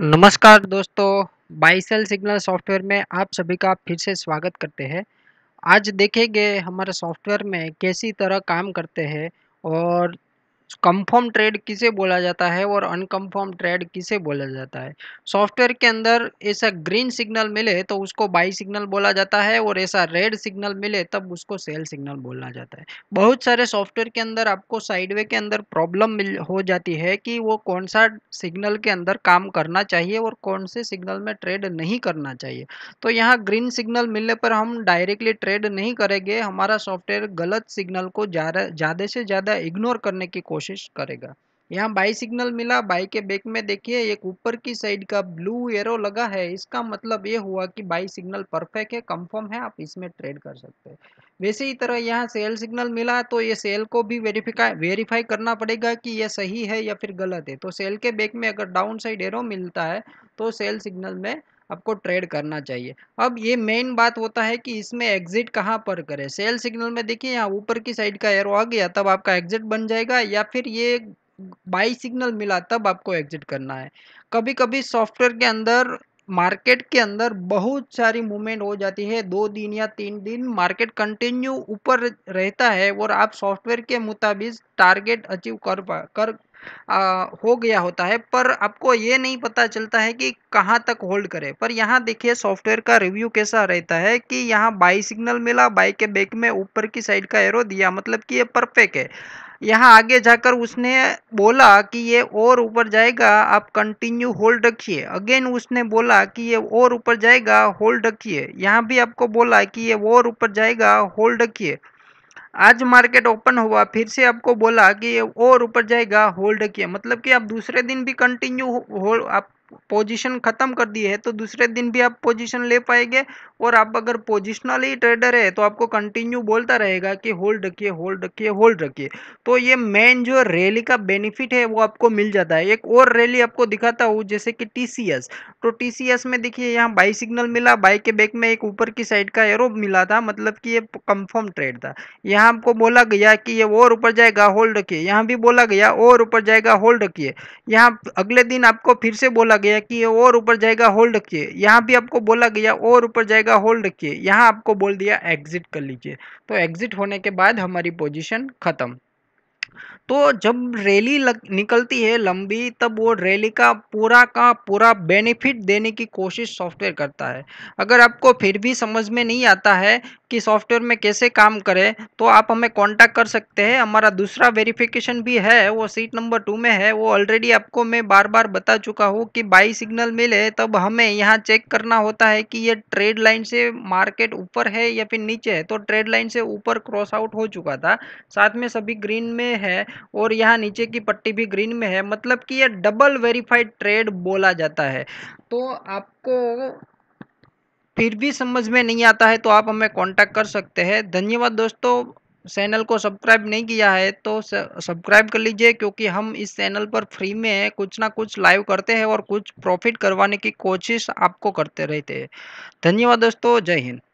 नमस्कार दोस्तों buy sell signal software में आप सभी का फिर से स्वागत करते हैं आज देखेंगे हमारे सॉफ्टवेयर में कैसी तरह काम करते हैं और कंफर्म ट्रेड किसे बोला जाता है और अनकंफर्म ट्रेड किसे बोला जाता है सॉफ्टवेयर के अंदर ऐसा ग्रीन सिग्नल मिले तो उसको बाई सिग्नल बोला जाता है और ऐसा रेड सिग्नल मिले तब उसको सेल सिग्नल बोला जाता है बहुत सारे सॉफ्टवेयर के अंदर आपको साइडवे के अंदर प्रॉब्लम मिल हो जाती है कि वो कौन सा सिग्नल के अंदर काम करना चाहिए और कौन से सिग्नल में ट्रेड नहीं करना चाहिए तो यहाँ ग्रीन सिग्नल मिलने पर हम डायरेक्टली ट्रेड नहीं करेंगे हमारा सॉफ्टवेयर गलत सिग्नल को ज़्यादा से ज़्यादा इग्नोर करने की कोशिश कोशिश करेगा यहाँ बाई सिग्नल मिला बाई के बैक में देखिए एक ऊपर की साइड का ब्लू एरो लगा है इसका मतलब ये हुआ कि बाई सिग्नल परफेक्ट है कंफर्म है आप इसमें ट्रेड कर सकते हैं वैसे ही तरह यहाँ सेल सिग्नल मिला तो ये सेल को भी वेरीफाई वेरीफाई करना पड़ेगा कि ये सही है या फिर गलत है तो सेल के बैक में अगर डाउन साइड एरो मिलता है तो सेल सिग्नल में आपको ट्रेड करना चाहिए अब ये मेन बात होता है कि इसमें एग्जिट कहाँ पर करें सेल सिग्नल में देखिए यहाँ ऊपर की साइड का एरो आ गया तब आपका एग्जिट बन जाएगा या फिर ये बाई सिग्नल मिला तब आपको एग्जिट करना है कभी कभी सॉफ्टवेयर के अंदर मार्केट के अंदर बहुत सारी मूवमेंट हो जाती है दो दिन या तीन दिन मार्केट कंटिन्यू ऊपर रहता है और आप सॉफ्टवेयर के मुताबिक टारगेट अचीव कर पा कर आ, हो गया होता है पर आपको ये नहीं पता चलता है कि कहाँ तक होल्ड करे पर यहाँ देखिए सॉफ्टवेयर का रिव्यू कैसा रहता है कि यहाँ बाई सिग्नल मिला बाई के बैक में ऊपर की साइड का एरो दिया मतलब कि ये परफेक्ट है यहाँ आगे जाकर उसने बोला कि ये और ऊपर जाएगा आप कंटिन्यू होल्ड रखिए अगेन उसने बोला कि ये और ऊपर जाएगा होल्ड रखिए यहाँ भी आपको बोला कि ये और ऊपर जाएगा होल्ड रखिए आज मार्केट ओपन हुआ फिर से आपको बोला कि ये और ऊपर जाएगा होल्ड रखिए मतलब कि आप दूसरे दिन भी कंटिन्यू आप पोजीशन ख़त्म कर दी है तो दूसरे दिन भी आप पोजीशन ले पाएंगे और आप अगर पोजिशनली ट्रेडर है तो आपको कंटिन्यू बोलता रहेगा कि होल्ड रखिए होल्ड रखिए होल्ड रखिए तो ये मेन जो रैली का बेनिफिट है वो आपको मिल जाता है एक और रैली आपको दिखाता हूँ जैसे कि टी तो टी में देखिए यहाँ बाई सिग्नल मिला बाई के बैक में एक ऊपर की साइड का एरो मिला था मतलब कि ये कंफर्म ट्रेड था यहाँ आपको बोला गया कि ये और ऊपर जाएगा होल्ड रखिए यहाँ भी बोला गया और ऊपर जाएगा होल्ड रखिए यहाँ अगले दिन आपको फिर से बोला बोला गया कि ये और ऊपर जाएगा होल्ड रखिए यहाँ भी आपको बोला गया और ऊपर जाएगा होल्ड रखिए यहाँ आपको बोल दिया एग्जिट कर लीजिए तो एग्जिट होने के बाद हमारी पोजिशन ख़त्म तो जब रैली निकलती है लंबी तब वो रैली का पूरा का पूरा बेनिफिट देने की कोशिश सॉफ्टवेयर करता है अगर आपको फिर भी समझ में नहीं आता है कि सॉफ्टवेयर में कैसे काम करें तो आप हमें कांटेक्ट कर सकते हैं हमारा दूसरा वेरिफिकेशन भी है वो सीट नंबर टू में है वो ऑलरेडी आपको मैं बार बार बता चुका हूँ कि बाई सिग्नल मिले तब हमें यहाँ चेक करना होता है कि ये ट्रेड लाइन से मार्केट ऊपर है या फिर नीचे है तो ट्रेड लाइन से ऊपर क्रॉस आउट हो चुका था साथ में सभी ग्रीन में है और यहाँ नीचे की पट्टी भी ग्रीन में है मतलब कि यह डबल वेरीफाइड ट्रेड बोला जाता है तो आपको फिर भी समझ में नहीं आता है तो आप हमें कांटेक्ट कर सकते हैं धन्यवाद दोस्तों चैनल को सब्सक्राइब नहीं किया है तो सब्सक्राइब कर लीजिए क्योंकि हम इस चैनल पर फ्री में कुछ ना कुछ लाइव करते हैं और कुछ प्रॉफिट करवाने की कोशिश आपको करते रहते हैं धन्यवाद दोस्तों जय हिंद